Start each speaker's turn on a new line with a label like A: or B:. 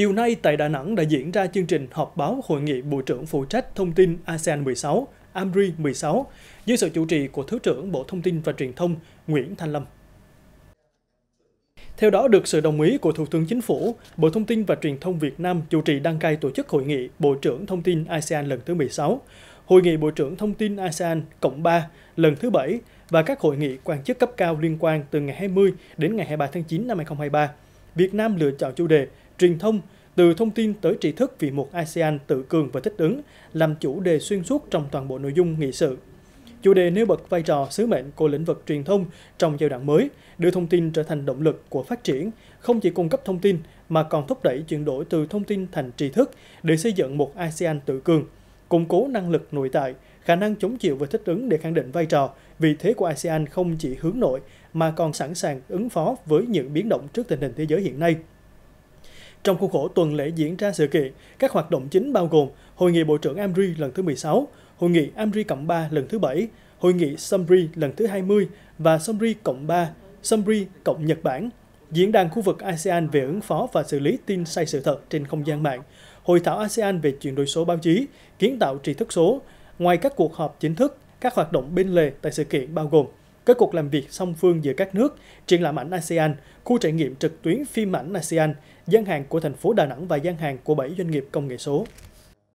A: Chiều nay tại Đà Nẵng đã diễn ra chương trình họp báo hội nghị Bộ trưởng phụ trách thông tin ASEAN 16, AMRI 16, dưới sự chủ trì của Thứ trưởng Bộ Thông tin và Truyền thông Nguyễn Thanh Lâm. Theo đó, được sự đồng ý của Thủ tướng Chính phủ, Bộ Thông tin và Truyền thông Việt Nam chủ trì đăng cai tổ chức hội nghị Bộ trưởng Thông tin ASEAN lần thứ 16, Hội nghị Bộ trưởng Thông tin ASEAN Cộng 3 lần thứ 7 và các hội nghị quan chức cấp cao liên quan từ ngày 20 đến ngày 23 tháng 9 năm 2023. Việt Nam lựa chọn chủ đề truyền thông, từ thông tin tới tri thức vì một ASEAN tự cường và thích ứng, làm chủ đề xuyên suốt trong toàn bộ nội dung nghị sự. Chủ đề nêu bật vai trò sứ mệnh của lĩnh vực truyền thông trong giai đoạn mới, đưa thông tin trở thành động lực của phát triển, không chỉ cung cấp thông tin mà còn thúc đẩy chuyển đổi từ thông tin thành tri thức để xây dựng một ASEAN tự cường, củng cố năng lực nội tại, khả năng chống chịu và thích ứng để khẳng định vai trò, vị thế của ASEAN không chỉ hướng nội mà còn sẵn sàng ứng phó với những biến động trước tình hình thế giới hiện nay. Trong khuôn khổ tuần lễ diễn ra sự kiện, các hoạt động chính bao gồm Hội nghị Bộ trưởng Amri lần thứ 16, Hội nghị Amri Cộng 3 lần thứ 7, Hội nghị Somri lần thứ 20 và Somri Cộng 3, Somri Cộng Nhật Bản, Diễn đàn khu vực ASEAN về ứng phó và xử lý tin sai sự thật trên không gian mạng, Hội thảo ASEAN về chuyển đổi số báo chí, kiến tạo tri thức số. Ngoài các cuộc họp chính thức, các hoạt động bên lề tại sự kiện bao gồm các cuộc làm việc song phương giữa các nước, triển lãm ảnh ASEAN, khu trải nghiệm trực tuyến phim ảnh ASEAN, gian hàng của thành phố Đà Nẵng và gian hàng của 7 doanh nghiệp công nghệ số.